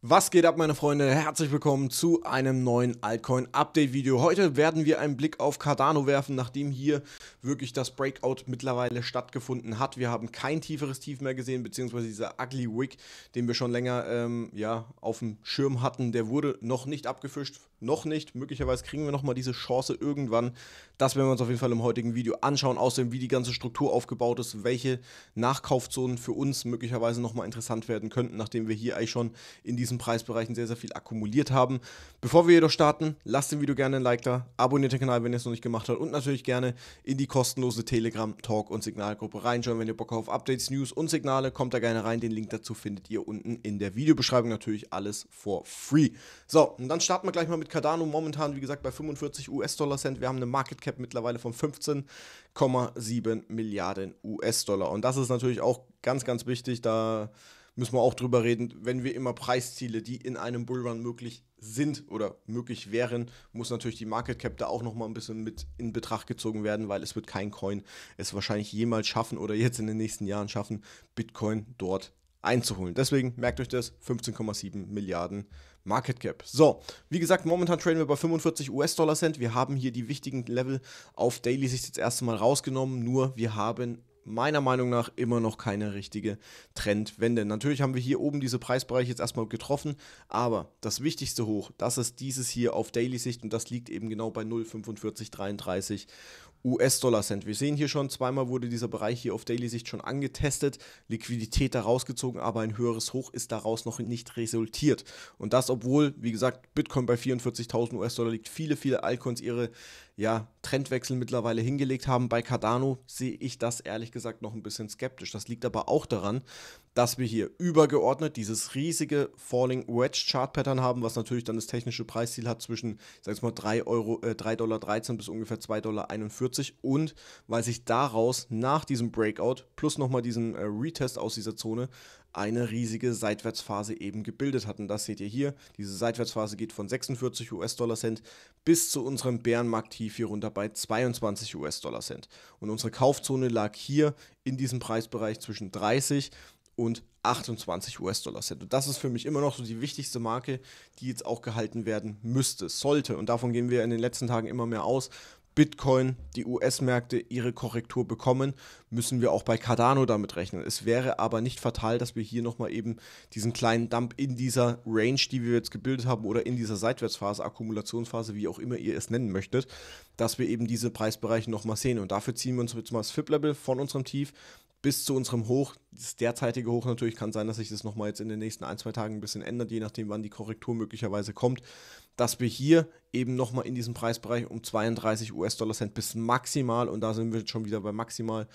Was geht ab, meine Freunde? Herzlich willkommen zu einem neuen Altcoin-Update-Video. Heute werden wir einen Blick auf Cardano werfen, nachdem hier wirklich das Breakout mittlerweile stattgefunden hat. Wir haben kein tieferes Tief mehr gesehen, beziehungsweise dieser Ugly Wick, den wir schon länger ähm, ja, auf dem Schirm hatten, der wurde noch nicht abgefischt. Noch nicht. Möglicherweise kriegen wir nochmal diese Chance irgendwann. Das werden wir uns auf jeden Fall im heutigen Video anschauen, außerdem wie die ganze Struktur aufgebaut ist, welche Nachkaufzonen für uns möglicherweise nochmal interessant werden könnten, nachdem wir hier eigentlich schon in diesen Preisbereichen sehr, sehr viel akkumuliert haben. Bevor wir jedoch starten, lasst dem Video gerne ein Like da, abonniert den Kanal, wenn ihr es noch nicht gemacht habt und natürlich gerne in die kostenlose Telegram, Talk und Signalgruppe reinschauen, wenn ihr Bock auf Updates, News und Signale, kommt da gerne rein, den Link dazu findet ihr unten in der Videobeschreibung natürlich alles for free. So, und dann starten wir gleich mal mit Cardano momentan, wie gesagt, bei 45 US-Dollar-Cent. Wir haben eine Market Cap Marktcap mittlerweile von 15,7 Milliarden US-Dollar. Und das ist natürlich auch ganz, ganz wichtig. Da müssen wir auch drüber reden, wenn wir immer Preisziele, die in einem Bullrun möglich sind oder möglich wären, muss natürlich die Market Cap da auch nochmal ein bisschen mit in Betracht gezogen werden, weil es wird kein Coin es wahrscheinlich jemals schaffen oder jetzt in den nächsten Jahren schaffen, Bitcoin dort einzuholen. Deswegen merkt euch das, 15,7 Milliarden Market Cap. So, wie gesagt, momentan traden wir bei 45 US-Dollar Cent. Wir haben hier die wichtigen Level auf Daily-Sicht jetzt erstmal rausgenommen, nur wir haben meiner Meinung nach immer noch keine richtige Trendwende. Natürlich haben wir hier oben diese Preisbereiche jetzt erstmal getroffen, aber das wichtigste hoch, das ist dieses hier auf Daily-Sicht und das liegt eben genau bei 0,4533 US-Dollar Cent. Wir sehen hier schon, zweimal wurde dieser Bereich hier auf Daily-Sicht schon angetestet, Liquidität daraus gezogen, aber ein höheres Hoch ist daraus noch nicht resultiert. Und das, obwohl, wie gesagt, Bitcoin bei 44.000 US-Dollar liegt, viele, viele Altcoins ihre ja, Trendwechsel mittlerweile hingelegt haben. Bei Cardano sehe ich das ehrlich gesagt noch ein bisschen skeptisch. Das liegt aber auch daran, dass wir hier übergeordnet dieses riesige Falling Wedge Chart Pattern haben, was natürlich dann das technische Preisziel hat zwischen, sag mal, 3 äh, Dollar 13 bis ungefähr 2,41 Dollar und weil sich daraus nach diesem Breakout plus nochmal diesen äh, Retest aus dieser Zone eine riesige Seitwärtsphase eben gebildet hat. Und das seht ihr hier. Diese Seitwärtsphase geht von 46 US-Dollar-Cent bis zu unserem Bärenmarkt-Tief hier runter bei 22 US-Dollar-Cent. Und unsere Kaufzone lag hier in diesem Preisbereich zwischen 30 und 28 US-Dollar sind. Und das ist für mich immer noch so die wichtigste Marke, die jetzt auch gehalten werden müsste, sollte. Und davon gehen wir in den letzten Tagen immer mehr aus. Bitcoin, die US-Märkte ihre Korrektur bekommen, müssen wir auch bei Cardano damit rechnen. Es wäre aber nicht fatal, dass wir hier nochmal eben diesen kleinen Dump in dieser Range, die wir jetzt gebildet haben, oder in dieser Seitwärtsphase, Akkumulationsphase, wie auch immer ihr es nennen möchtet, dass wir eben diese Preisbereiche nochmal sehen. Und dafür ziehen wir uns jetzt mal das FIP-Level von unserem Tief bis zu unserem Hoch. Das derzeitige Hoch natürlich kann sein, dass sich das nochmal jetzt in den nächsten ein, zwei Tagen ein bisschen ändert, je nachdem, wann die Korrektur möglicherweise kommt, dass wir hier eben nochmal in diesem Preisbereich um 32 US-Dollar Cent bis maximal, und da sind wir jetzt schon wieder bei maximal,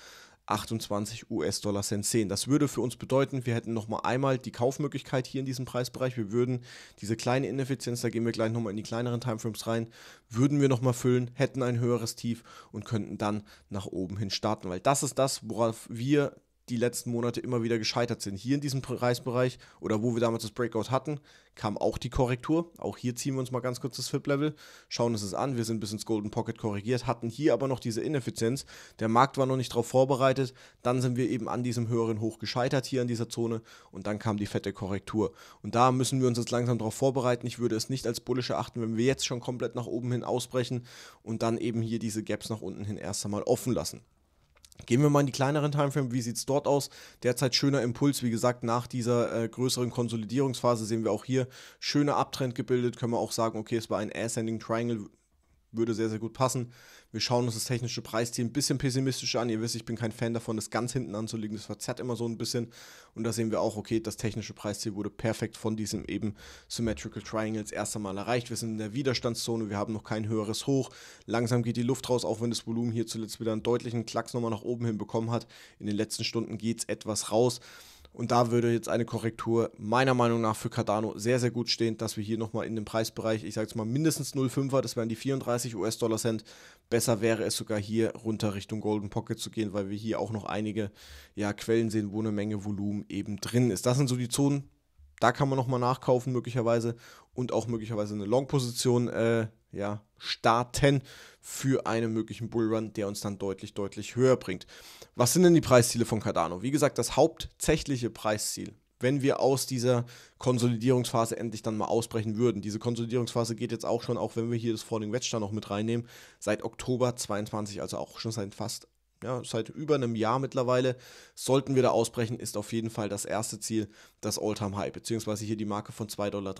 28 US-Dollar Cent 10. Das würde für uns bedeuten, wir hätten nochmal einmal die Kaufmöglichkeit hier in diesem Preisbereich. Wir würden diese kleine Ineffizienz, da gehen wir gleich nochmal in die kleineren Timeframes rein, würden wir nochmal füllen, hätten ein höheres Tief und könnten dann nach oben hin starten. Weil das ist das, worauf wir die letzten Monate immer wieder gescheitert sind. Hier in diesem Preisbereich oder wo wir damals das Breakout hatten, kam auch die Korrektur. Auch hier ziehen wir uns mal ganz kurz das FIP-Level, schauen uns es an. Wir sind bis ins Golden Pocket korrigiert, hatten hier aber noch diese Ineffizienz. Der Markt war noch nicht darauf vorbereitet. Dann sind wir eben an diesem höheren Hoch gescheitert hier an dieser Zone und dann kam die fette Korrektur. Und da müssen wir uns jetzt langsam darauf vorbereiten. Ich würde es nicht als bullisch erachten, wenn wir jetzt schon komplett nach oben hin ausbrechen und dann eben hier diese Gaps nach unten hin erst einmal offen lassen. Gehen wir mal in die kleineren Timeframe, wie sieht es dort aus? Derzeit schöner Impuls, wie gesagt, nach dieser äh, größeren Konsolidierungsphase sehen wir auch hier schöner Abtrend gebildet, können wir auch sagen, okay, es war ein Ascending Triangle, würde sehr, sehr gut passen. Wir schauen uns das technische Preisziel ein bisschen pessimistischer an. Ihr wisst, ich bin kein Fan davon, das ganz hinten anzulegen. Das verzerrt immer so ein bisschen. Und da sehen wir auch, okay, das technische Preisziel wurde perfekt von diesem eben Symmetrical Triangles erst einmal erreicht. Wir sind in der Widerstandszone, wir haben noch kein höheres Hoch. Langsam geht die Luft raus, auch wenn das Volumen hier zuletzt wieder einen deutlichen Klacks nochmal nach oben hin bekommen hat. In den letzten Stunden geht es etwas raus. Und da würde jetzt eine Korrektur meiner Meinung nach für Cardano sehr, sehr gut stehen, dass wir hier nochmal in dem Preisbereich, ich sage jetzt mal mindestens 0,5er, das wären die 34 US-Dollar Cent. Besser wäre es sogar hier runter Richtung Golden Pocket zu gehen, weil wir hier auch noch einige ja, Quellen sehen, wo eine Menge Volumen eben drin ist. Das sind so die Zonen, da kann man nochmal nachkaufen möglicherweise und auch möglicherweise eine Long-Position äh, ja, starten für einen möglichen Bullrun, der uns dann deutlich, deutlich höher bringt. Was sind denn die Preisziele von Cardano? Wie gesagt, das hauptsächliche Preisziel, wenn wir aus dieser Konsolidierungsphase endlich dann mal ausbrechen würden. Diese Konsolidierungsphase geht jetzt auch schon, auch wenn wir hier das Falling Wedge dann noch mit reinnehmen, seit Oktober 22, also auch schon seit fast ja, seit halt über einem Jahr mittlerweile. Sollten wir da ausbrechen, ist auf jeden Fall das erste Ziel das all time high beziehungsweise hier die Marke von 2,30 Dollar.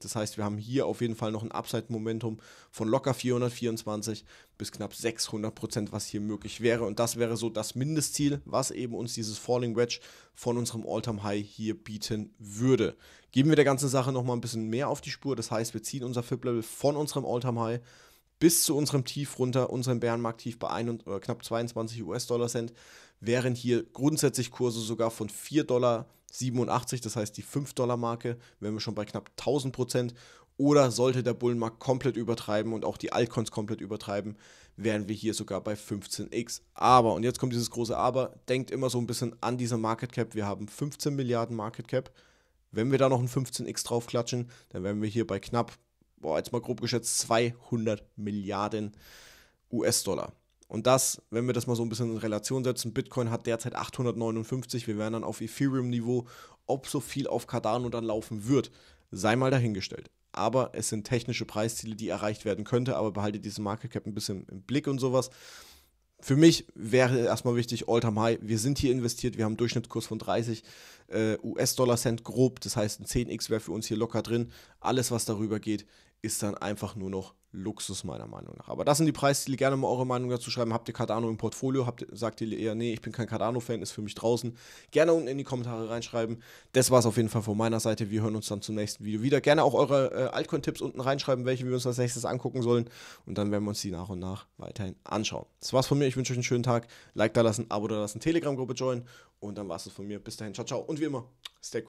Das heißt, wir haben hier auf jeden Fall noch ein Upside-Momentum von locker 424 bis knapp 600 Prozent, was hier möglich wäre. Und das wäre so das Mindestziel, was eben uns dieses Falling Wedge von unserem all time high hier bieten würde. Geben wir der ganzen Sache nochmal ein bisschen mehr auf die Spur. Das heißt, wir ziehen unser FIP-Level von unserem all time high bis zu unserem Tief runter, unserem Bärenmarkt-Tief bei ein und, äh, knapp 22 US-Dollar-Cent, während hier grundsätzlich Kurse sogar von 4,87 Dollar, das heißt die 5-Dollar-Marke, wären wir schon bei knapp 1000 Prozent. Oder sollte der Bullenmarkt komplett übertreiben und auch die Altcoins komplett übertreiben, wären wir hier sogar bei 15x. Aber, und jetzt kommt dieses große Aber, denkt immer so ein bisschen an diese Market Cap. Wir haben 15 Milliarden Market Cap. Wenn wir da noch ein 15x draufklatschen, dann wären wir hier bei knapp boah, jetzt mal grob geschätzt, 200 Milliarden US-Dollar. Und das, wenn wir das mal so ein bisschen in Relation setzen, Bitcoin hat derzeit 859, wir wären dann auf Ethereum-Niveau, ob so viel auf Cardano dann laufen wird, sei mal dahingestellt. Aber es sind technische Preisziele, die erreicht werden könnte, aber behaltet diese Market Cap ein bisschen im Blick und sowas. Für mich wäre erstmal wichtig, All-Time High, wir sind hier investiert, wir haben einen Durchschnittskurs von 30 äh, US-Dollar-Cent grob, das heißt ein 10x wäre für uns hier locker drin. Alles, was darüber geht, ist dann einfach nur noch Luxus, meiner Meinung nach. Aber das sind die Preisziele. Gerne mal eure Meinung dazu schreiben. Habt ihr Cardano im Portfolio? Habt, sagt ihr eher, nee, ich bin kein Cardano-Fan, ist für mich draußen. Gerne unten in die Kommentare reinschreiben. Das war es auf jeden Fall von meiner Seite. Wir hören uns dann zum nächsten Video wieder. Gerne auch eure äh, Altcoin-Tipps unten reinschreiben, welche wir uns als nächstes angucken sollen. Und dann werden wir uns die nach und nach weiterhin anschauen. Das war's von mir. Ich wünsche euch einen schönen Tag. Like da lassen, Abo da lassen, Telegram-Gruppe joinen. Und dann war's es von mir. Bis dahin. Ciao, ciao. Und wie immer, stay cool.